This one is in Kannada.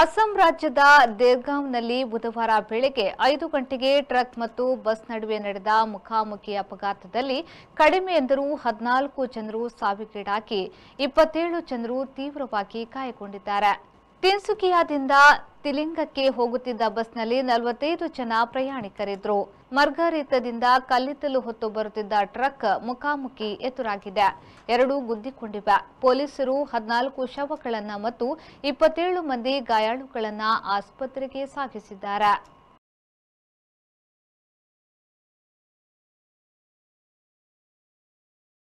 ಅಸ್ಸಾಂ ರಾಜ್ಯದ ದೇರ್ಗಾಂವ್ನಲ್ಲಿ ಬುಧವಾರ ಬೆಳಗ್ಗೆ ಐದು ಗಂಟೆಗೆ ಟ್ರಕ್ ಮತ್ತು ಬಸ್ ನಡುವೆ ನಡೆದ ಮುಖಾಮುಖಿ ಅಪಘಾತದಲ್ಲಿ ಕಡಿಮೆ ಎಂದರೂ ಹದಿನಾಲ್ಕು ಜನರು ಸಾವಿಗೀಡಾಗಿ ಇಪ್ಪತ್ತೇಳು ಜನರು ತೀವ್ರವಾಗಿ ಗಾಯಗೊಂಡಿದ್ದಾರೆ ತಿನ್ಸುಕಿಯಾದಿಂದ ತಿಲಿಂಗಕ್ಕೆ ಹೋಗುತ್ತಿದ್ದ ಬಸ್ನಲ್ಲಿ ನಲವತ್ತೈದು ಜನ ಪ್ರಯಾಣಿಕರಿದ್ರು ಮರ್ಗರೇತದಿಂದ ಕಲ್ಲಿದ್ದಲು ಹೊತ್ತು ಬರುತ್ತಿದ್ದ ಟ್ರಕ್ ಮುಖಾಮುಖಿ ಎದುರಾಗಿದೆ ಎರಡೂ ಗುದ್ದಿಕೊಂಡಿವೆ ಪೊಲೀಸರು ಹದಿನಾಲ್ಕು ಶವಗಳನ್ನು ಮತ್ತು ಇಪ್ಪತ್ತೇಳು ಮಂದಿ ಗಾಯಾಳುಗಳನ್ನು ಆಸ್ಪತ್ರೆಗೆ ಸಾಗಿಸಿದ್ದಾರೆ